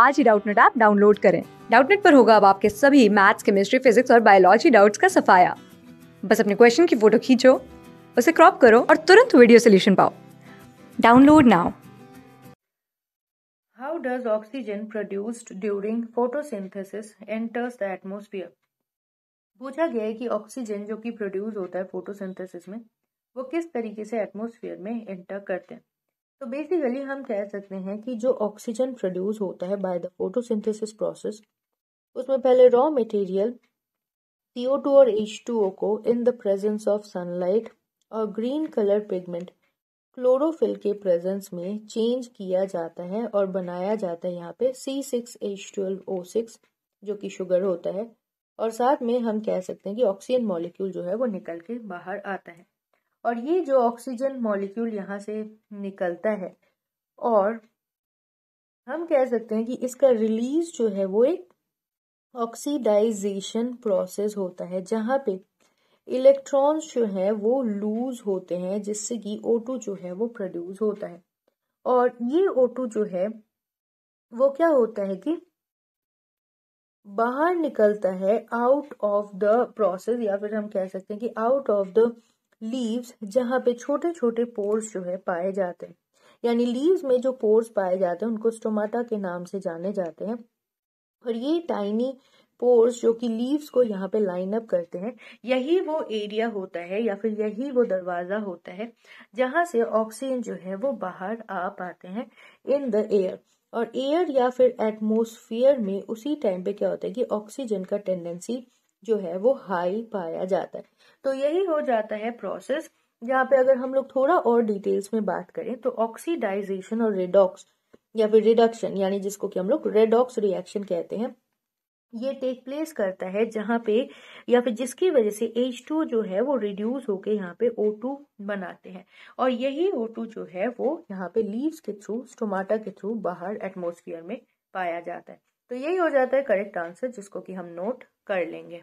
आज ही Doubtnut app download करें डाउटनेट पर होगा अब आपके सभी मैथ्स केमिस्ट्री फिजिक्स और बायोलॉजी डाउट्स का सफाया बस अपने क्वेश्चन की फोटो खींचो उसे क्रॉप करो और तुरंत वीडियो सोल्यूशन पाओ download now How does oxygen produced during photosynthesis enters the atmosphere? पूछा गया है कि ऑक्सीजन जो कि प्रोड्यूस होता है फोटोसिंथेसिस में वो किस तरीके से एटमॉस्फेयर में एंटर करते हैं तो बेसिकली हम कह सकते हैं कि जो ऑक्सीजन प्रोड्यूस होता है बाय द फोटोसिंथेसिस प्रोसेस उसमें पहले रॉ मटेरियल CO2 और H2O को in the presence of sunlight और ग्रीन कलर पिगमेंट क्लोरोफिल के प्रेजेंस में चेंज किया जाता है और बनाया जाता है यहाँ पे C6H12O6 जो कि शुगर होता है और साथ में हम कह सकते हैं कि ऑक्सीजन मॉलिक्यूल जो है वो निकल के बाहर आता है और ये जो ऑक्सीजन मॉलिक्यूल यहाँ से निकलता है और हम कह सकते हैं कि इसका रिलीज जो है वो एक ऑक्सीडाइजेशन प्रोसेस होता है जहाँ पे इलेक्ट्रॉन्स जो है वो लूज होते हैं जिससे कि O2 जो है वो प्रोड्यूस होता है और ये O2 जो है वो क्या होता है कि बाहर निकलता है आउट ऑफ द प्रोसेस या फिर हम कह सकते हैं कि आउट ऑफ द लीव्स जहाँ पे छोटे छोटे पोर्स जो है पाए जाते हैं यानी लीव्स में जो पोर्स पाए जाते हैं उनको स्टोमाटा के नाम से जाने जाते हैं और ये टाइनी पोर्स जो कि लीव्स को यहाँ पे लाइन अप करते हैं यही वो एरिया होता है या फिर यही वो दरवाजा होता है जहां से ऑक्सीजन जो है वो बाहर आ पाते हैं इन द एयर और एयर या फिर एटमोसफियर में उसी टाइम पे क्या होता है कि ऑक्सीजन का टेंडेंसी जो है वो हाई पाया जाता है तो यही हो जाता है प्रोसेस यहाँ पे अगर हम लोग थोड़ा और डिटेल्स में बात करें तो ऑक्सीडाइजेशन और रेडॉक्स या फिर रिडक्शन यानी जिसको कि हम लोग रेडॉक्स रिएक्शन कहते हैं ये टेक प्लेस करता है जहां पे या फिर जिसकी वजह से H2 जो है वो रिड्यूस होके यहाँ पे O2 बनाते हैं और यही O2 जो है वो यहाँ पे लीव्स के थ्रू स्टोमाटा के थ्रू बाहर एटमोसफियर में पाया जाता है तो यही हो जाता है करेक्ट आंसर जिसको कि हम नोट कर लेंगे